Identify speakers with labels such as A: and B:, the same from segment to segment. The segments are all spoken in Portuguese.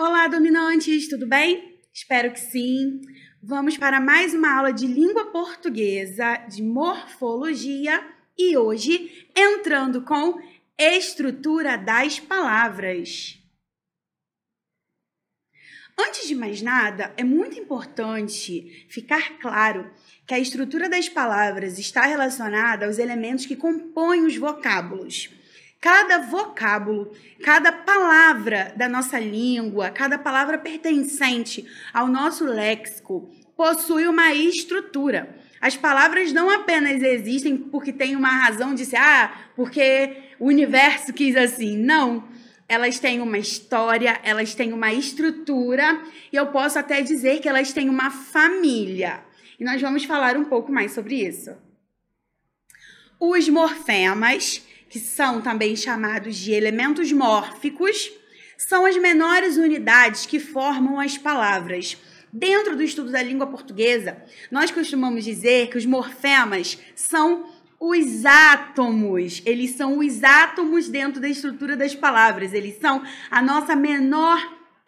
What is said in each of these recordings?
A: Olá, dominantes, tudo bem? Espero que sim. Vamos para mais uma aula de língua portuguesa, de morfologia e hoje entrando com estrutura das palavras. Antes de mais nada, é muito importante ficar claro que a estrutura das palavras está relacionada aos elementos que compõem os vocábulos. Cada vocábulo, cada palavra da nossa língua, cada palavra pertencente ao nosso léxico possui uma estrutura. As palavras não apenas existem porque tem uma razão de ser, ah, porque o universo quis assim. Não. Elas têm uma história, elas têm uma estrutura e eu posso até dizer que elas têm uma família. E nós vamos falar um pouco mais sobre isso. Os morfemas que são também chamados de elementos mórficos, são as menores unidades que formam as palavras. Dentro do estudo da língua portuguesa, nós costumamos dizer que os morfemas são os átomos, eles são os átomos dentro da estrutura das palavras, eles são a nossa menor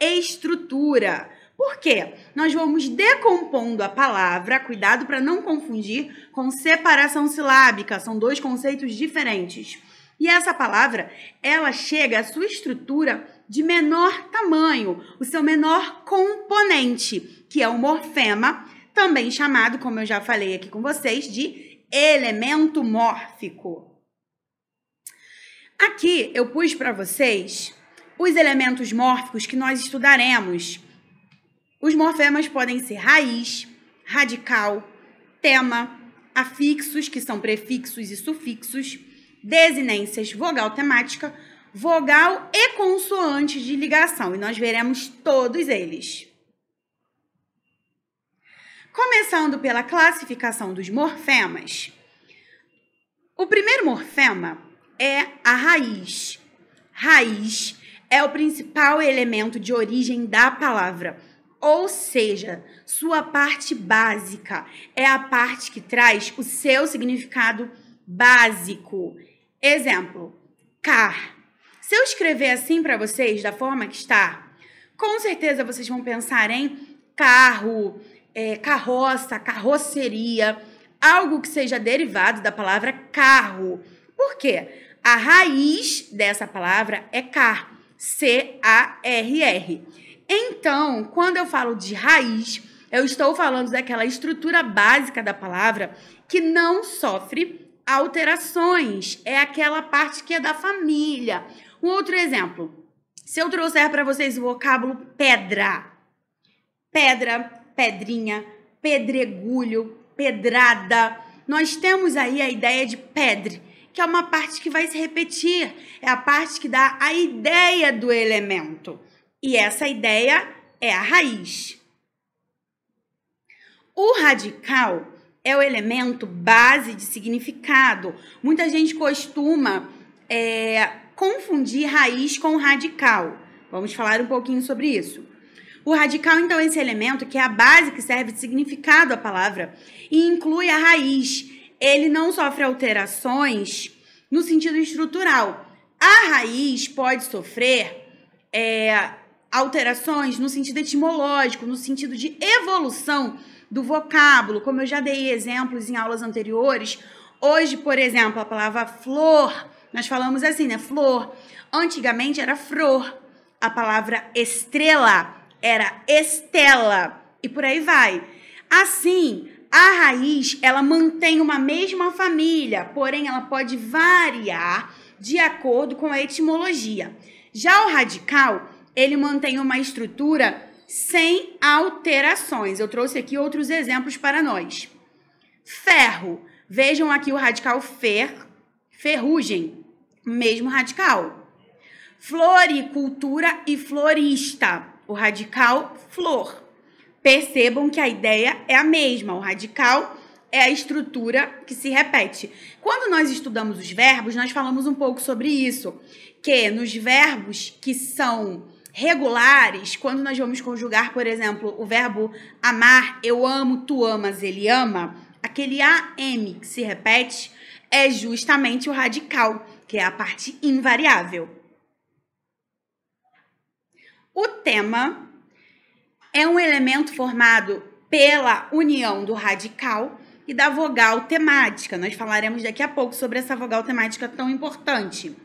A: estrutura. Por quê? Nós vamos decompondo a palavra, cuidado para não confundir com separação silábica, são dois conceitos diferentes. E essa palavra, ela chega à sua estrutura de menor tamanho, o seu menor componente, que é o morfema, também chamado, como eu já falei aqui com vocês, de elemento mórfico. Aqui eu pus para vocês os elementos mórficos que nós estudaremos. Os morfemas podem ser raiz, radical, tema, afixos, que são prefixos e sufixos desinências, vogal temática, vogal e consoante de ligação. E nós veremos todos eles. Começando pela classificação dos morfemas. O primeiro morfema é a raiz. Raiz é o principal elemento de origem da palavra, ou seja, sua parte básica é a parte que traz o seu significado básico. Exemplo, car. Se eu escrever assim para vocês, da forma que está, com certeza vocês vão pensar em carro, é, carroça, carroceria, algo que seja derivado da palavra carro. Por quê? A raiz dessa palavra é car, C-A-R-R. Então, quando eu falo de raiz, eu estou falando daquela estrutura básica da palavra que não sofre alterações, é aquela parte que é da família. Um outro exemplo, se eu trouxer para vocês o vocábulo pedra, pedra, pedrinha, pedregulho, pedrada, nós temos aí a ideia de pedre, que é uma parte que vai se repetir, é a parte que dá a ideia do elemento. E essa ideia é a raiz. O radical é o elemento base de significado. Muita gente costuma é, confundir raiz com radical. Vamos falar um pouquinho sobre isso. O radical, então, é esse elemento que é a base que serve de significado à palavra e inclui a raiz. Ele não sofre alterações no sentido estrutural. A raiz pode sofrer é, alterações no sentido etimológico, no sentido de evolução do vocábulo, como eu já dei exemplos em aulas anteriores. Hoje, por exemplo, a palavra flor, nós falamos assim, né? Flor. Antigamente era flor. A palavra estrela era estela. E por aí vai. Assim, a raiz, ela mantém uma mesma família, porém ela pode variar de acordo com a etimologia. Já o radical, ele mantém uma estrutura sem alterações. Eu trouxe aqui outros exemplos para nós. Ferro. Vejam aqui o radical fer, ferrugem, mesmo radical. Floricultura e florista, o radical flor. Percebam que a ideia é a mesma, o radical é a estrutura que se repete. Quando nós estudamos os verbos, nós falamos um pouco sobre isso, que nos verbos que são regulares, quando nós vamos conjugar, por exemplo, o verbo amar, eu amo, tu amas, ele ama, aquele AM que se repete é justamente o radical, que é a parte invariável. O tema é um elemento formado pela união do radical e da vogal temática. Nós falaremos daqui a pouco sobre essa vogal temática tão importante.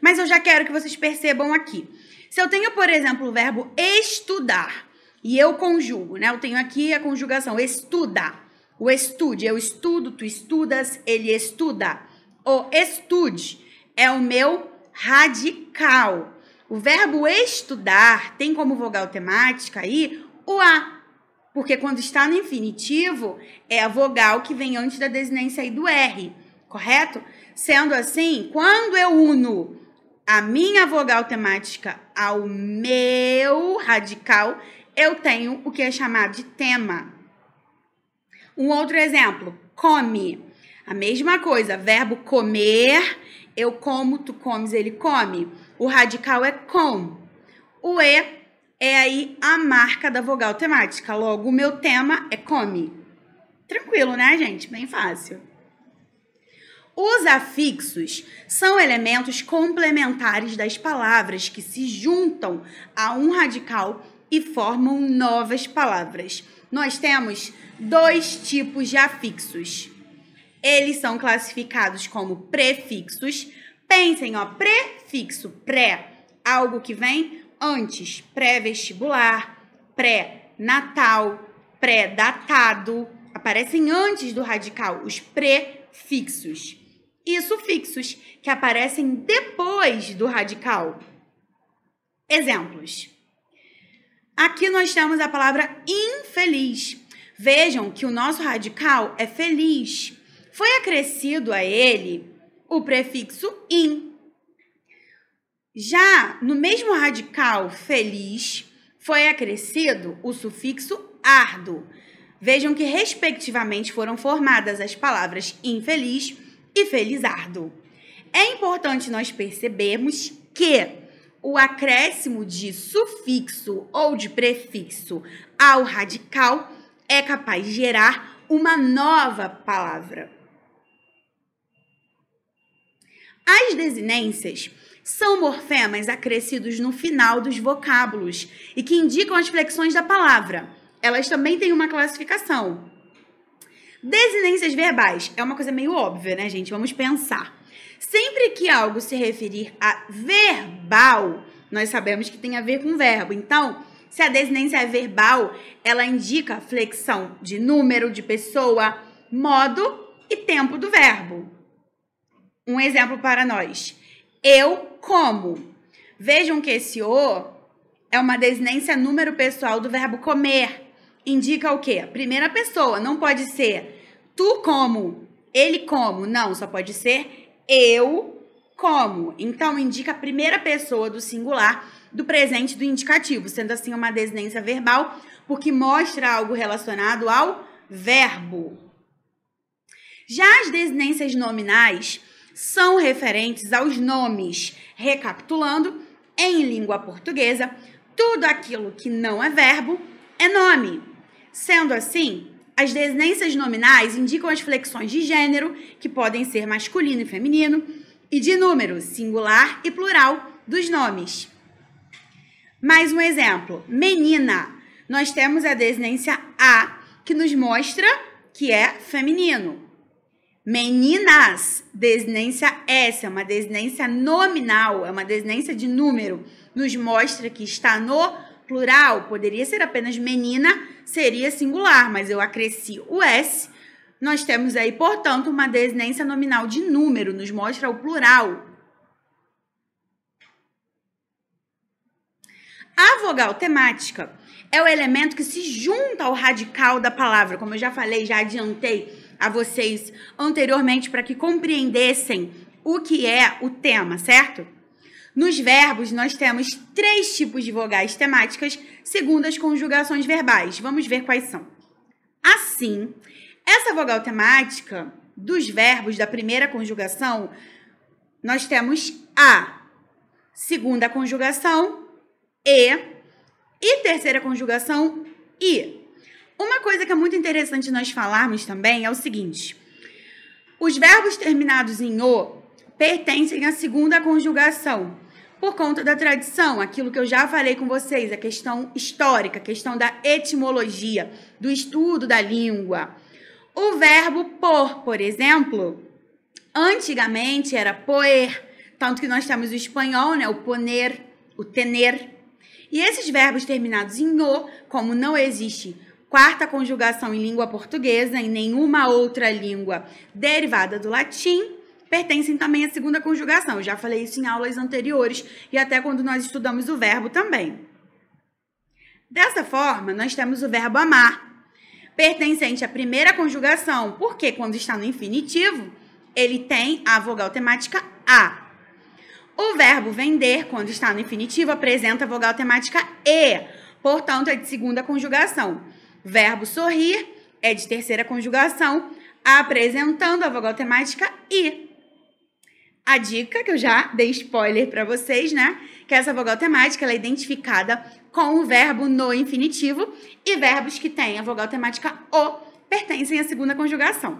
A: Mas eu já quero que vocês percebam aqui se eu tenho, por exemplo, o verbo estudar e eu conjugo, né? Eu tenho aqui a conjugação estuda. O estude, eu estudo, tu estudas, ele estuda. O estude é o meu radical. O verbo estudar tem como vogal temática aí o a, porque quando está no infinitivo é a vogal que vem antes da desinência aí do r, correto? Sendo assim, quando eu uno a minha vogal temática ao meu radical, eu tenho o que é chamado de tema. Um outro exemplo, come. A mesma coisa, verbo comer, eu como, tu comes, ele come. O radical é com. O e é aí a marca da vogal temática. Logo, o meu tema é come. Tranquilo, né, gente? Bem fácil. Os afixos são elementos complementares das palavras que se juntam a um radical e formam novas palavras. Nós temos dois tipos de afixos. Eles são classificados como prefixos. Pensem, ó, prefixo, pré, algo que vem antes, pré-vestibular, pré-natal, pré-datado. Aparecem antes do radical os prefixos e sufixos, que aparecem depois do radical. Exemplos. Aqui nós temos a palavra infeliz. Vejam que o nosso radical é feliz. Foi acrescido a ele o prefixo in. Já no mesmo radical feliz, foi acrescido o sufixo ardo. Vejam que, respectivamente, foram formadas as palavras infeliz e Felizardo. É importante nós percebermos que o acréscimo de sufixo ou de prefixo ao radical é capaz de gerar uma nova palavra. As desinências são morfemas acrescidos no final dos vocábulos e que indicam as flexões da palavra. Elas também têm uma classificação. Desinências verbais. É uma coisa meio óbvia, né, gente? Vamos pensar. Sempre que algo se referir a verbal, nós sabemos que tem a ver com verbo. Então, se a desinência é verbal, ela indica flexão de número, de pessoa, modo e tempo do verbo. Um exemplo para nós. Eu como. Vejam que esse o é uma desinência número pessoal do verbo comer indica o quê? Primeira pessoa, não pode ser tu como, ele como, não, só pode ser eu como. Então indica a primeira pessoa do singular do presente do indicativo, sendo assim uma desinência verbal, porque mostra algo relacionado ao verbo. Já as desinências nominais são referentes aos nomes. Recapitulando, em língua portuguesa, tudo aquilo que não é verbo é nome. Sendo assim, as desinências nominais indicam as flexões de gênero, que podem ser masculino e feminino, e de número, singular e plural, dos nomes. Mais um exemplo: menina. Nós temos a desinência A, que nos mostra que é feminino. Meninas, desinência S, é uma desinência nominal, é uma desinência de número, nos mostra que está no plural, poderia ser apenas menina, seria singular, mas eu acresci o S. Nós temos aí, portanto, uma desinência nominal de número, nos mostra o plural. A vogal temática é o elemento que se junta ao radical da palavra, como eu já falei, já adiantei a vocês anteriormente para que compreendessem o que é o tema, certo? Nos verbos, nós temos três tipos de vogais temáticas, segundo as conjugações verbais. Vamos ver quais são. Assim, essa vogal temática dos verbos da primeira conjugação, nós temos a, segunda conjugação, e, e terceira conjugação, i. Uma coisa que é muito interessante nós falarmos também é o seguinte: os verbos terminados em o pertencem à segunda conjugação por conta da tradição, aquilo que eu já falei com vocês, a questão histórica, a questão da etimologia, do estudo da língua. O verbo por, por exemplo, antigamente era poer, tanto que nós temos o espanhol, né, o poner, o tener. E esses verbos terminados em o, como não existe quarta conjugação em língua portuguesa, em nenhuma outra língua derivada do latim, pertencem também à segunda conjugação. Eu já falei isso em aulas anteriores e até quando nós estudamos o verbo também. Dessa forma, nós temos o verbo amar, pertencente à primeira conjugação, porque quando está no infinitivo, ele tem a vogal temática a. O verbo vender, quando está no infinitivo, apresenta a vogal temática e, portanto, é de segunda conjugação. Verbo sorrir é de terceira conjugação, apresentando a vogal temática i a dica que eu já dei spoiler para vocês, né? Que é essa vogal temática ela é identificada com o verbo no infinitivo e verbos que têm a vogal temática o pertencem à segunda conjugação.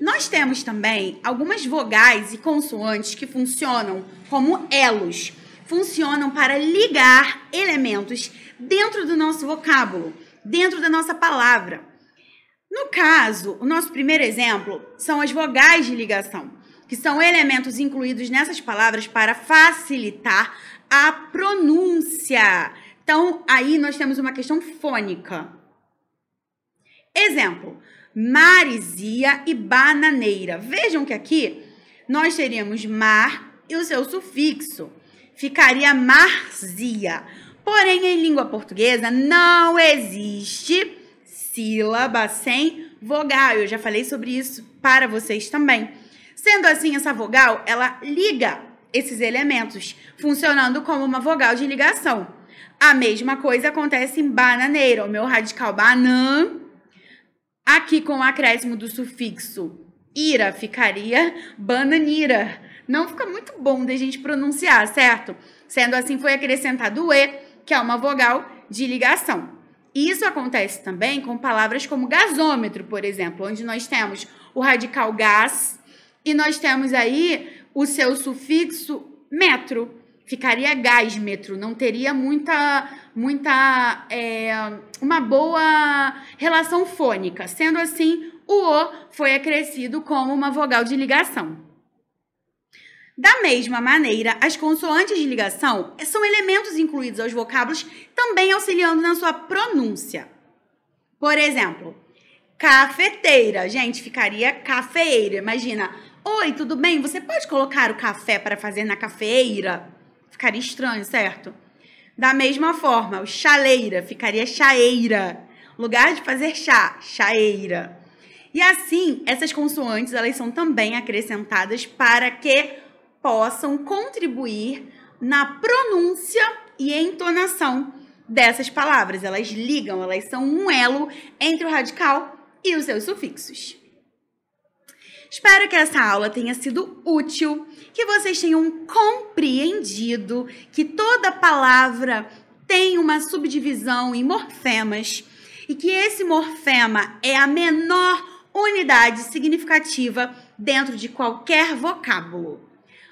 A: Nós temos também algumas vogais e consoantes que funcionam como elos, funcionam para ligar elementos dentro do nosso vocábulo, dentro da nossa palavra. No caso, o nosso primeiro exemplo são as vogais de ligação, que são elementos incluídos nessas palavras para facilitar a pronúncia. Então, aí nós temos uma questão fônica. Exemplo: Marizia e bananeira. Vejam que aqui nós teríamos mar e o seu sufixo. Ficaria marzia. Porém, em língua portuguesa não existe sílaba sem vogal. Eu já falei sobre isso para vocês também. Sendo assim, essa vogal, ela liga esses elementos, funcionando como uma vogal de ligação. A mesma coisa acontece em bananeira, o meu radical banan. Aqui com o acréscimo do sufixo ira ficaria bananira. Não fica muito bom da gente pronunciar, certo? Sendo assim, foi acrescentado o e, que é uma vogal de ligação. Isso acontece também com palavras como gasômetro, por exemplo, onde nós temos o radical gás e nós temos aí o seu sufixo metro. Ficaria gás metro, não teria muita, muita, é, uma boa relação fônica. Sendo assim, o O foi acrescido como uma vogal de ligação. Da mesma maneira, as consoantes de ligação são elementos incluídos aos vocábulos, também auxiliando na sua pronúncia. Por exemplo, cafeteira. Gente, ficaria cafeira. Imagina, oi, tudo bem? Você pode colocar o café para fazer na cafeira? Ficaria estranho, certo? Da mesma forma, o chaleira ficaria chaeira. Lugar de fazer chá, chaeira. E assim, essas consoantes elas são também acrescentadas para que possam contribuir na pronúncia e entonação dessas palavras. Elas ligam, elas são um elo entre o radical e os seus sufixos. Espero que essa aula tenha sido útil, que vocês tenham compreendido que toda palavra tem uma subdivisão em morfemas e que esse morfema é a menor unidade significativa dentro de qualquer vocábulo.